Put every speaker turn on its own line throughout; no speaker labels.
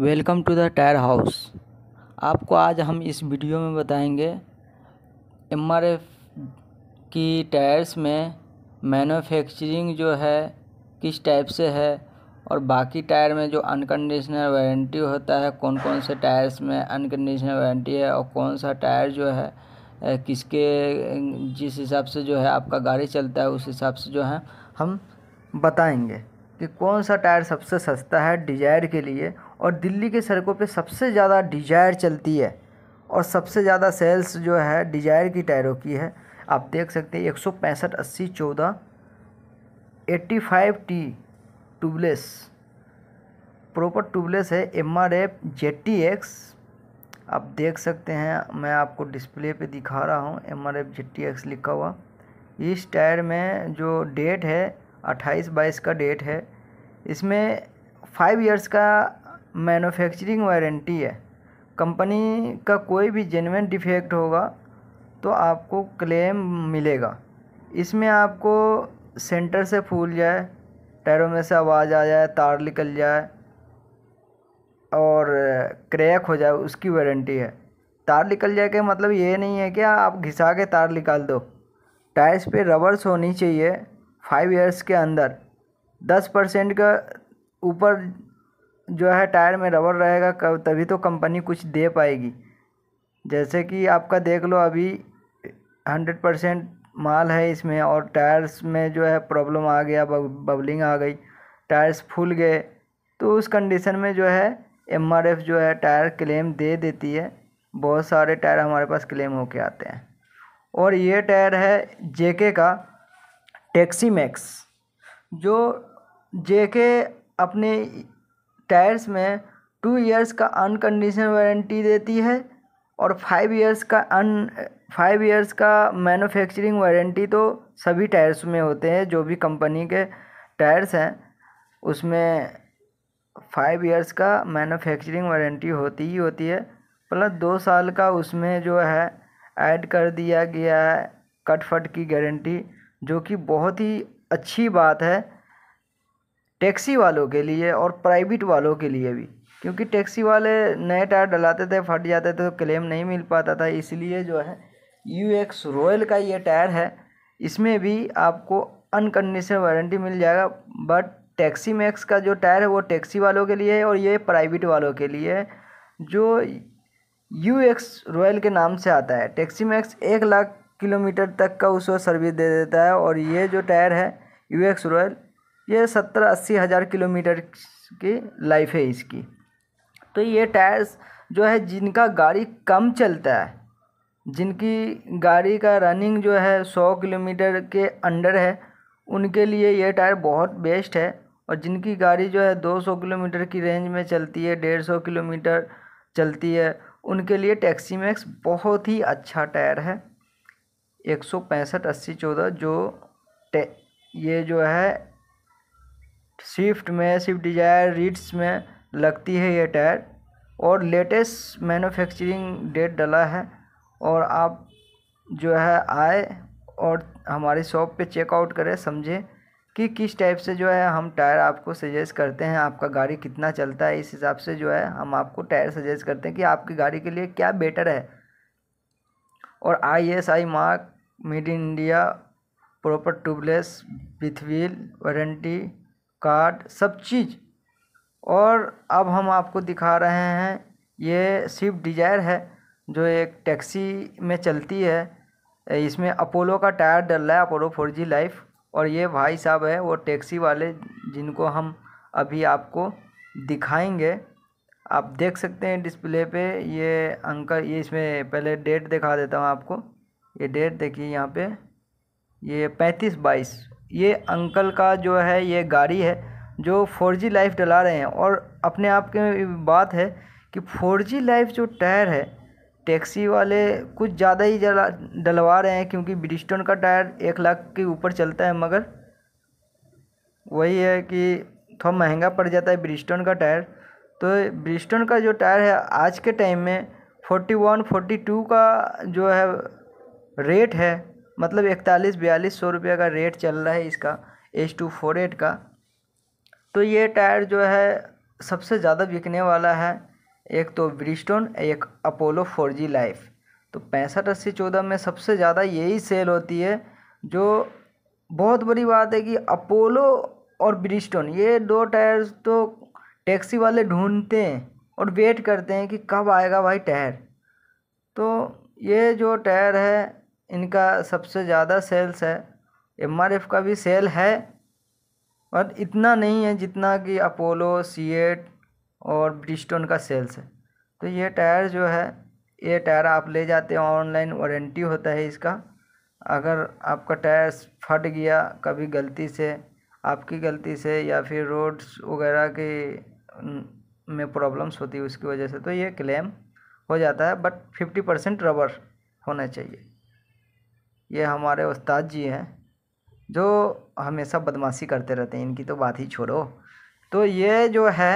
welcome to the tyre house आपको आज हम इस वीडियो में बताएंगे एम आर एफ की टायर्स में मैन्युफैक्चरिंग जो है किस टाइप से है और बाकी टायर में जो अनकंडीशनल वारंटी होता है कौन कौन से टायर्स में अनकंडीशनल वारंटी है और कौन सा टायर जो है किसके जिस हिसाब से जो है आपका गाड़ी चलता है उस हिसाब से जो है हम बताएंगे कि कौन सा टायर सबसे सस्ता है डिजायर के लिए और दिल्ली के सड़कों पे सबसे ज़्यादा डिजायर चलती है और सबसे ज़्यादा सेल्स जो है डिजायर की टायरों की है आप देख सकते हैं एक सौ पैंसठ अस्सी चौदह eighty five T tubeless proper tubeless है M R F J T X आप देख सकते हैं मैं आपको डिस्प्ले पे दिखा रहा हूँ M R F J T X लिखा हुआ इस टायर में जो डेट है अट्ठाईस बाईस का डेट है इसमें फाइव इयर्स का मैन्युफैक्चरिंग वारंटी है कंपनी का कोई भी जेनविन डिफेक्ट होगा तो आपको क्लेम मिलेगा इसमें आपको सेंटर से फूल जाए टायरों में से आवाज़ आ जाए तार निकल जाए और क्रैक हो जाए उसकी वारंटी है तार निकल जाए के मतलब ये नहीं है कि आप घिसा के तार निकाल दो टायर्स पे रबर्स होनी चाहिए फाइव ईयर्स के अंदर दस परसेंट का ऊपर जो है टायर में रबर रहेगा कब तभी तो कंपनी कुछ दे पाएगी जैसे कि आपका देख लो अभी हंड्रेड परसेंट माल है इसमें और टायर्स में जो है प्रॉब्लम आ गया बबलिंग आ गई टायर्स फूल गए तो उस कंडीशन में जो है एम जो है टायर क्लेम दे देती है बहुत सारे टायर हमारे पास क्लेम के आते हैं और ये टायर है जेके का टैक्सी मैक्स जो जेके अपने टायर्स में टू इयर्स का अनकंडीशन वारंटी देती है और फाइव इयर्स का अन फाइव इयर्स का मैन्युफैक्चरिंग वारंटी तो सभी टायर्स में होते हैं जो भी कंपनी के टायर्स हैं उसमें फाइव इयर्स का मैन्युफैक्चरिंग वारंटी होती ही होती है प्लस दो साल का उसमें जो है ऐड कर दिया गया है कट फट की गारंटी जो कि बहुत ही अच्छी बात है टैक्सी वालों के लिए और प्राइवेट वालों के लिए भी क्योंकि टैक्सी वाले नए टायर डलाते थे फट जाते थे तो क्लेम नहीं मिल पाता था इसलिए जो है यू एक्स रॉयल का ये टायर है इसमें भी आपको अनकंडीशन वारंटी मिल जाएगा बट टैक्सी मैक्स का जो टायर है वो टैक्सी वालों के लिए है और ये प्राइवेट वालों के लिए है जो यू एक्स रॉयल के नाम से आता है टैक्सी मैक्स एक लाख किलोमीटर तक का उसको सर्विस दे देता है और ये जो टायर है यू एक्स रॉयल ये सत्तर अस्सी हज़ार किलोमीटर की लाइफ है इसकी तो ये टायर्स जो है जिनका गाड़ी कम चलता है जिनकी गाड़ी का रनिंग जो है सौ किलोमीटर के अंडर है उनके लिए ये टायर बहुत बेस्ट है और जिनकी गाड़ी जो है दो सौ किलोमीटर की रेंज में चलती है डेढ़ सौ किलोमीटर चलती है उनके लिए टैक्सी मैक्स बहुत ही अच्छा टायर है एक सौ पैंसठ अस्सी चौदह जो ये जो है स्विफ्ट में स्विफ्ट डिजायर रीड्स में लगती है ये टायर और लेटेस्ट मैन्युफैक्चरिंग डेट डला है और आप जो है आए और हमारी शॉप पे चेकआउट करें समझें कि किस टाइप से जो है हम टायर आपको सजेस्ट करते हैं आपका गाड़ी कितना चलता है इस हिसाब से जो है हम आपको टायर सजेस्ट करते हैं कि आपकी गाड़ी के लिए क्या बेटर है और I S I mark made in India proper tubeless with wheel warranty card सब चीज़ और अब हम आपको दिखा रहे हैं ये स्विफ्ट डिज़ायर है जो एक टैक्सी में चलती है इसमें अपोलो का टायर डल रहा है अपोलो फोर जी लाइफ और ये भाई साहब है वो टैक्सी वाले जिनको हम अभी आपको दिखाएंगे आप देख सकते हैं डिस्प्ले पे ये अंकल ये इसमें पहले डेट दिखा देता हूँ आपको ये डेट देखिए यहाँ पे ये पैंतीस बाईस ये अंकल का जो है ये गाड़ी है जो फोर जी लाइफ डला रहे हैं और अपने आप के बात है कि फोर जी लाइफ जो टायर है टैक्सी वाले कुछ ज़्यादा ही जला डलवा रहे हैं क्योंकि ब्रिस्टोन का टायर एक लाख के ऊपर चलता है मगर वही है कि थोड़ा महंगा पड़ जाता है ब्रिस्टोन का टायर तो ब्रिस्टोन का जो टायर है आज के टाइम में फोर्टी वन फोर्टी टू का जो है रेट है मतलब इकतालीस बयालीस सौ रुपये का रेट चल रहा है इसका एच टू फोर एट का तो ये टायर जो है सबसे ज़्यादा बिकने वाला है एक तो ब्रिस्टोन एक अपोलो फोर जी लाइफ तो पैंसठ अस्सी चौदह में सबसे ज़्यादा यही सेल होती है जो बहुत बड़ी बात है कि अपोलो और ब्रिस्टोन ये दो टायर तो टैक्सी वाले ढूंढते हैं और वेट करते हैं कि कब आएगा भाई टायर तो ये जो टायर है इनका सबसे ज़्यादा सेल्स है एम का भी सेल है और इतना नहीं है जितना कि अपोलो सी और ब्रिस्टोन का सेल्स है तो ये टायर जो है ये टायर आप ले जाते हैं ऑनलाइन वारंटी होता है इसका अगर आपका टायर फट गया कभी गलती से आपकी गलती से या फिर रोड्स वगैरह के में प्रॉब्लम्स होती है उसकी वजह से तो ये क्लेम हो जाता है बट फिफ्टी परसेंट रबर होना चाहिए ये हमारे उस्ताद जी हैं जो हमेशा बदमाशी करते रहते हैं इनकी तो बात ही छोड़ो तो ये जो है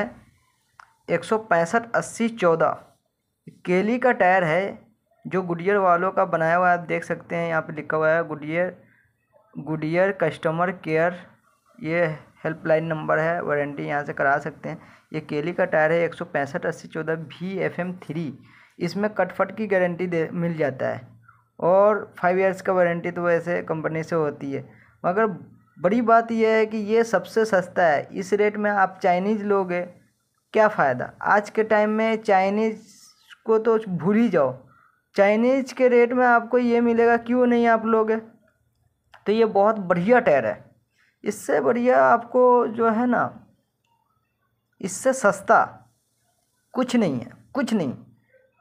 एक सौ पैंसठ अस्सी चौदह केली का टायर है जो गुडियर वालों का बनाया हुआ है आप देख सकते हैं यहाँ पे लिखा हुआ है गुडियर गुडियर कस्टमर केयर ये हेल्पलाइन नंबर है वारंटी यहाँ से करा सकते हैं ये केली का टायर है एक सौ पैंसठ अस्सी चौदह भी एफ एम थ्री इसमें कटफट की गारंटी दे मिल जाता है और फाइव इयर्स का वारंटी तो वैसे कंपनी से होती है मगर बड़ी बात यह है कि ये सबसे सस्ता है इस रेट में आप चाइनीज़ लोगे क्या फ़ायदा आज के टाइम में चाइनीज़ को तो भूल ही जाओ चाइनीज़ के रेट में आपको ये मिलेगा क्यों नहीं आप लोगे तो ये बहुत बढ़िया टायर है इससे बढ़िया आपको जो है ना इससे सस्ता कुछ नहीं है कुछ नहीं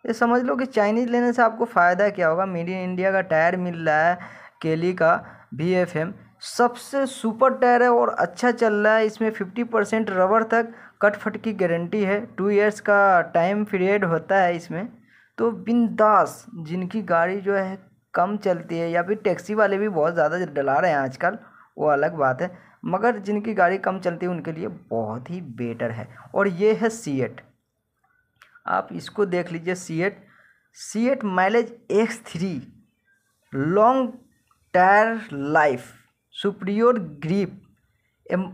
ये समझ लो कि चाइनीज़ लेने से आपको फ़ायदा क्या होगा मेड इन इंडिया का टायर मिल रहा है केली का बी एफ एम सबसे सुपर टायर है और अच्छा चल रहा है इसमें फिफ्टी परसेंट रबर तक कट फट की गारंटी है टू इयर्स का टाइम पीरियड होता है इसमें तो बिंदास जिनकी गाड़ी जो है कम चलती है या फिर टैक्सी वाले भी बहुत ज़्यादा डला रहे हैं आजकल वो अलग बात है मगर जिनकी गाड़ी कम चलती है उनके लिए बहुत ही बेटर है और ये है सी एट आप इसको देख लीजिए CEAT CEAT mileage X three long tyre life superior grip M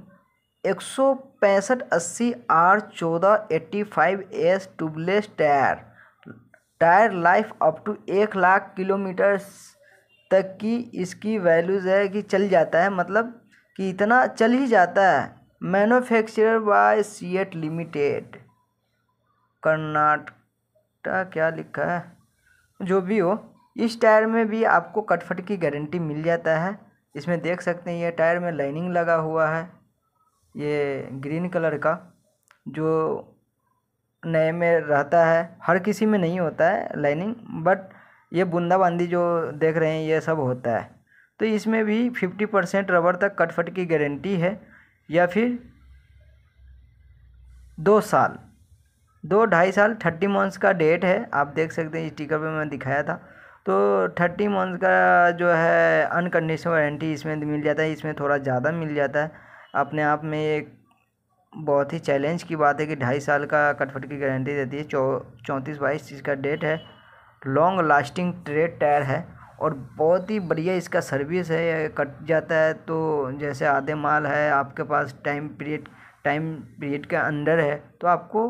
एक सौ पैंसठ अस्सी आर चौदह eighty five S tubeless tyre tyre life up to एक लाख किलोमीटर तक की इसकी वैल्यूज़ है कि चल जाता है मतलब कि इतना चल ही जाता है manufacture by CEAT limited Karnataka क्या लिखा है जो भी हो इस टायर में भी आपको कटफट की गारंटी मिल जाता है इसमें देख सकते हैं ये टायर में लाइनिंग लगा हुआ है ये ग्रीन कलर का जो नए में रहता है हर किसी में नहीं होता है लाइनिंग बट ये बूंदाबांदी जो देख रहे हैं ये सब होता है तो इसमें भी फिफ्टी परसेंट रबर तक कटफट की गारंटी है या फिर दो साल दो ढाई साल थर्टी मंथ्स का डेट है आप देख सकते हैं स्टिकर पे मैं दिखाया था तो थर्टी मंथ्स का जो है अनकंडीशनल वारंटी इसमें मिल जाता है इसमें थोड़ा ज़्यादा मिल जाता है अपने आप में एक बहुत ही चैलेंज की बात है कि ढाई साल का कटफट की गारंटी देती है चौ चौंतीस बाईस इसका डेट है लॉन्ग लास्टिंग ट्रेड टायर है और बहुत ही बढ़िया इसका सर्विस है कट जाता है तो जैसे आधे माल है आपके पास टाइम पीरियड टाइम पीरियड के अंदर है तो आपको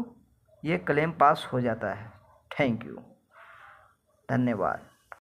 ये क्लेम पास हो जाता है थैंक यू धन्यवाद